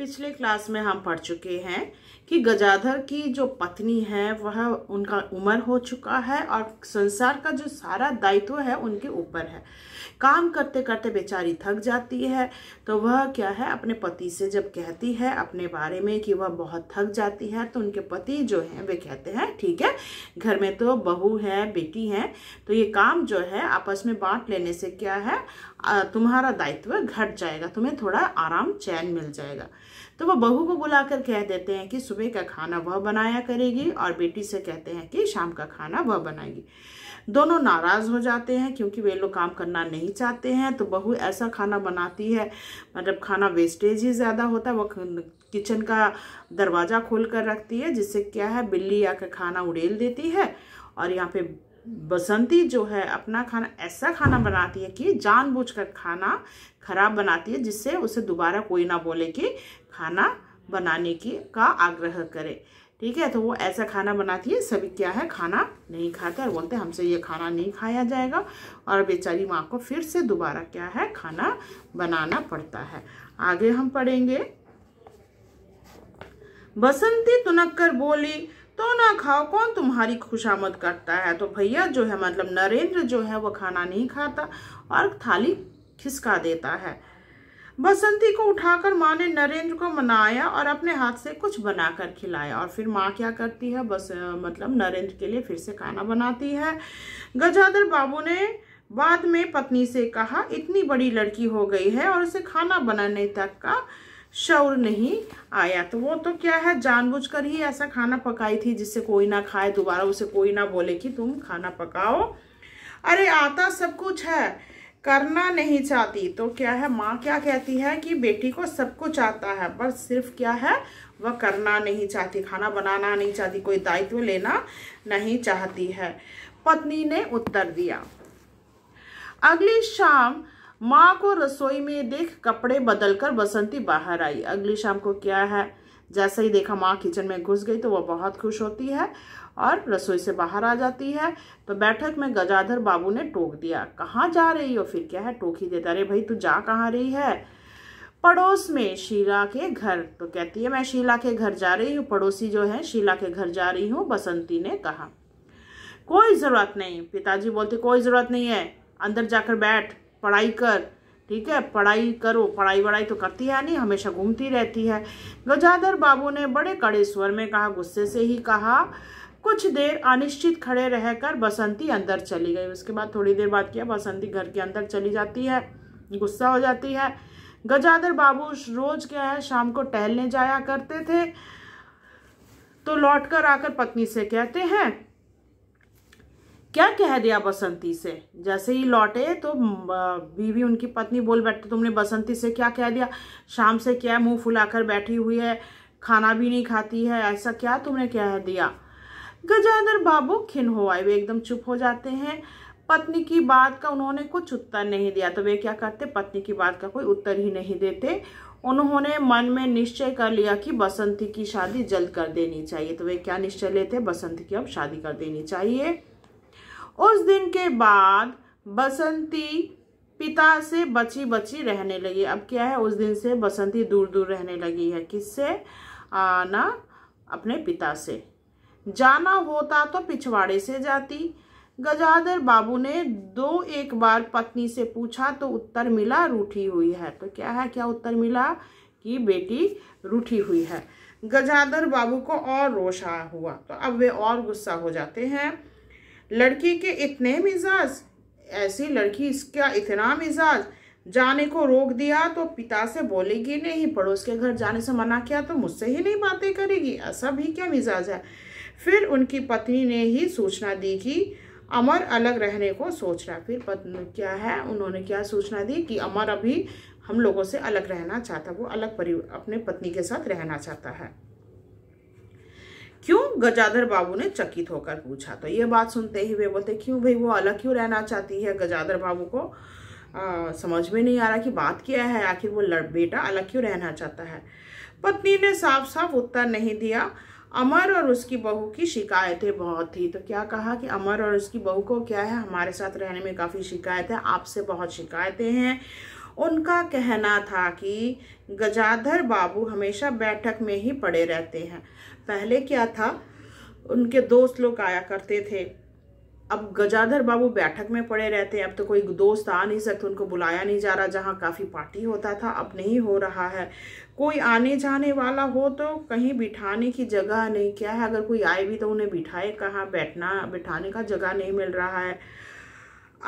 पिछले क्लास में हम पढ़ चुके हैं कि गजाधर की जो पत्नी है वह उनका उम्र हो चुका है और संसार का जो सारा दायित्व है उनके ऊपर है काम करते करते बेचारी थक जाती है तो वह क्या है अपने पति से जब कहती है अपने बारे में कि वह बहुत थक जाती है तो उनके पति जो हैं वे कहते हैं ठीक है घर में तो बहू है बेटी है तो ये काम जो है आपस में बांट लेने से क्या है तुम्हारा दायित्व घट जाएगा तुम्हें थोड़ा आराम चैन मिल जाएगा तो वह बहू को बुलाकर कह देते हैं कि सुबह का खाना वह बनाया करेगी और बेटी से कहते हैं कि शाम का खाना वह बनाएगी दोनों नाराज़ हो जाते हैं क्योंकि वे लोग काम करना नहीं चाहते हैं तो बहू ऐसा खाना बनाती है मतलब खाना वेस्टेज ही ज़्यादा होता है वह किचन का दरवाज़ा खोल कर रखती है जिससे क्या है बिल्ली आकर खाना उड़ेल देती है और यहाँ पे बसंती जो है अपना खाना ऐसा खाना बनाती है कि जानबूझकर खाना खराब बनाती है जिससे उसे दोबारा कोई ना बोले कि खाना बनाने की का आग्रह करे ठीक है तो वो ऐसा खाना बनाती है सभी क्या है खाना नहीं खाते और बोलते हमसे ये खाना नहीं खाया जाएगा और बेचारी माँ को फिर से दोबारा क्या है खाना बनाना पड़ता है आगे हम पढ़ेंगे बसंती तुनक कर बोली तो ना खाओ कौन तुम्हारी खुशामद करता है तो भैया जो है मतलब नरेंद्र जो है वो खाना नहीं खाता और थाली खिसका देता है बसंती को उठाकर माँ ने नरेंद्र को मनाया और अपने हाथ से कुछ बनाकर खिलाया और फिर माँ क्या करती है बस मतलब नरेंद्र के लिए फिर से खाना बनाती है गजाधर बाबू ने बाद में पत्नी से कहा इतनी बड़ी लड़की हो गई है और उसे खाना बनाने तक का शौर नहीं आया तो वो तो क्या है जानबूझकर ही ऐसा खाना पकाई थी जिससे कोई ना खाए दोबारा उसे कोई ना बोले कि तुम खाना पकाओ अरे आता सब कुछ है करना नहीं चाहती तो क्या है माँ क्या कहती है कि बेटी को सब कुछ आता है पर सिर्फ क्या है वह करना नहीं चाहती खाना बनाना नहीं चाहती कोई दायित्व लेना नहीं चाहती है पत्नी ने उत्तर दिया अगली शाम माँ को रसोई में देख कपड़े बदलकर बसंती बाहर आई अगली शाम को क्या है जैसे ही देखा माँ किचन में घुस गई तो वह बहुत खुश होती है और रसोई से बाहर आ जाती है तो बैठक में गजाधर बाबू ने टोक दिया कहाँ जा रही हो फिर क्या है टोक ही देता अरे भाई तू जा कहाँ रही है पड़ोस में शीला के घर तो कहती है मैं शीला के घर जा रही हूँ पड़ोसी जो है शीला के घर जा रही हूँ बसंती ने कहा कोई ज़रूरत नहीं पिताजी बोलते कोई ज़रूरत नहीं है अंदर जाकर बैठ पढ़ाई कर ठीक है पढ़ाई करो पढ़ाई वढ़ाई तो करती है नहीं हमेशा घूमती रहती है गजाधर बाबू ने बड़े कड़े स्वर में कहा गुस्से से ही कहा कुछ देर अनिश्चित खड़े रहकर बसंती अंदर चली गई उसके बाद थोड़ी देर बाद किया बसंती घर के अंदर चली जाती है गुस्सा हो जाती है गजाधर बाबू रोज क्या है शाम को टहलने जाया करते थे तो लौट कर आकर पत्नी से कहते हैं क्या कह दिया बसंती से जैसे ही लौटे तो बीवी उनकी पत्नी बोल बैठे तुमने बसंती से क्या कह दिया शाम से क्या मुंह फुलाकर बैठी हुई है खाना भी नहीं खाती है ऐसा क्या तुमने कह दिया गजानर बाबू खिन हो आए वे एकदम चुप हो जाते हैं पत्नी की बात का उन्होंने कुछ उत्तर नहीं दिया तो वे क्या करते पत्नी की बात का कोई उत्तर ही नहीं देते उन्होंने मन में निश्चय कर लिया कि बसंती की शादी जल्द कर देनी चाहिए तो वे क्या निश्चय लेते बसंती की अब शादी कर देनी चाहिए उस दिन के बाद बसंती पिता से बची बची रहने लगी अब क्या है उस दिन से बसंती दूर दूर रहने लगी है किससे ना अपने पिता से जाना होता तो पिछवाड़े से जाती गजाधर बाबू ने दो एक बार पत्नी से पूछा तो उत्तर मिला रूठी हुई है तो क्या है क्या उत्तर मिला कि बेटी रूठी हुई है गजाधर बाबू को और रोषा हुआ तो अब वे और गुस्सा हो जाते हैं लड़की के इतने मिजाज ऐसी लड़की इसका इतना मिजाज जाने को रोक दिया तो पिता से बोलेगी नहीं पड़ोस के घर जाने से मना किया तो मुझसे ही नहीं बातें करेगी ऐसा भी क्या मिजाज है फिर उनकी पत्नी ने ही सूचना दी कि अमर अलग रहने को सोच रहा फिर पत्नी क्या है उन्होंने क्या सूचना दी कि अमर अभी हम लोगों से अलग रहना चाहता वो अलग परि अपने पत्नी के साथ रहना चाहता है क्यों गजाधर बाबू ने चकित होकर पूछा तो ये बात सुनते ही वे बोलते क्यों भाई वो अलग क्यों रहना चाहती है गजाधर बाबू को आ, समझ में नहीं आ रहा कि बात क्या है आखिर वो लड़ बेटा अलग क्यों रहना चाहता है पत्नी ने साफ साफ उत्तर नहीं दिया अमर और उसकी बहू की शिकायतें बहुत थी तो क्या कहा कि अमर और उसकी बहू को क्या है हमारे साथ रहने में काफ़ी शिकायत है आपसे बहुत शिकायतें हैं उनका कहना था कि गजाधर बाबू हमेशा बैठक में ही पड़े रहते हैं पहले क्या था उनके दोस्त लोग आया करते थे अब गजाधर बाबू बैठक में पड़े रहते हैं अब तो कोई दोस्त आ नहीं सकते उनको बुलाया नहीं जा रहा जहाँ काफ़ी पार्टी होता था अब नहीं हो रहा है कोई आने जाने वाला हो तो कहीं बिठाने की जगह नहीं क्या है अगर कोई आए भी तो उन्हें बिठाए कहाँ बैठना बिठाने का जगह नहीं मिल रहा है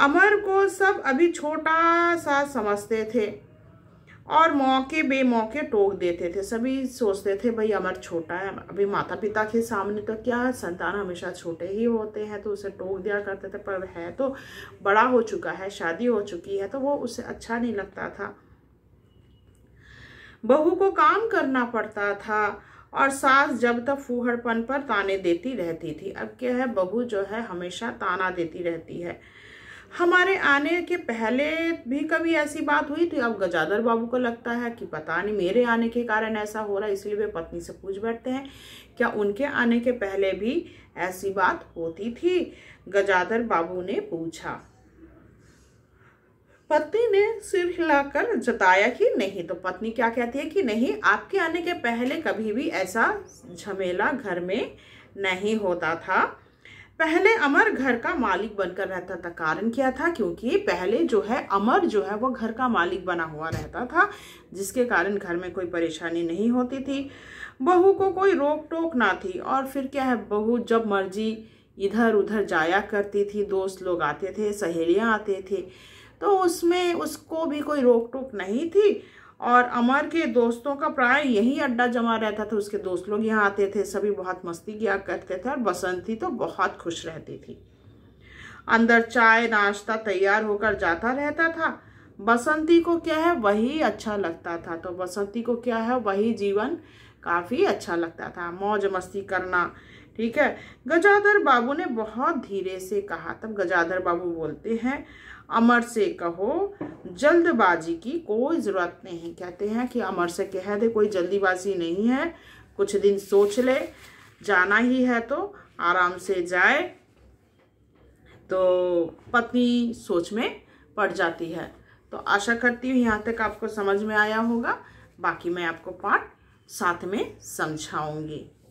अमर को सब अभी छोटा सा समझते थे और मौके बेमौके टोक देते थे सभी सोचते थे भाई अमर छोटा है अभी माता पिता के सामने तो क्या संतान हमेशा छोटे ही होते हैं तो उसे टोक दिया करते थे पर है तो बड़ा हो चुका है शादी हो चुकी है तो वो उसे अच्छा नहीं लगता था बहू को काम करना पड़ता था और सास जब तक फूहड़पन पर ताने देती रहती थी अब क्या है बहू जो है हमेशा ताना देती रहती है हमारे आने के पहले भी कभी ऐसी बात हुई थी तो अब गजाधर बाबू को लगता है कि पता नहीं मेरे आने के कारण ऐसा हो रहा है इसलिए वे पत्नी से पूछ बैठते हैं क्या उनके आने के पहले भी ऐसी बात होती थी गजाधर बाबू ने पूछा पत्नी ने सिर हिलाकर जताया कि नहीं तो पत्नी क्या कहती है कि नहीं आपके आने के पहले कभी भी ऐसा झमेला घर में नहीं होता था पहले अमर घर का मालिक बनकर रहता था कारण क्या था क्योंकि पहले जो है अमर जो है वो घर का मालिक बना हुआ रहता था जिसके कारण घर में कोई परेशानी नहीं होती थी बहू को कोई रोक टोक ना थी और फिर क्या है बहू जब मर्जी इधर उधर जाया करती थी दोस्त लोग आते थे सहेलियाँ आते थे तो उसमें उसको भी कोई रोक टोक नहीं थी और अमर के दोस्तों का प्राय यही अड्डा जमा रहता था उसके दोस्त लोग यहाँ आते थे सभी बहुत मस्ती किया करते थे और बसंती तो बहुत खुश रहती थी अंदर चाय नाश्ता तैयार होकर जाता रहता था बसंती को क्या है वही अच्छा लगता था तो बसंती को क्या है वही जीवन काफ़ी अच्छा लगता था मौज मस्ती करना ठीक है गजाधर बाबू ने बहुत धीरे से कहा तब गजाधर बाबू बोलते हैं अमर से कहो जल्दबाजी की कोई ज़रूरत नहीं कहते हैं कि अमर से कह दे कोई जल्दीबाजी नहीं है कुछ दिन सोच ले जाना ही है तो आराम से जाए तो पत्नी सोच में पड़ जाती है तो आशा करती हूँ यहाँ तक आपको समझ में आया होगा बाकी मैं आपको पार्ट साथ में समझाऊंगी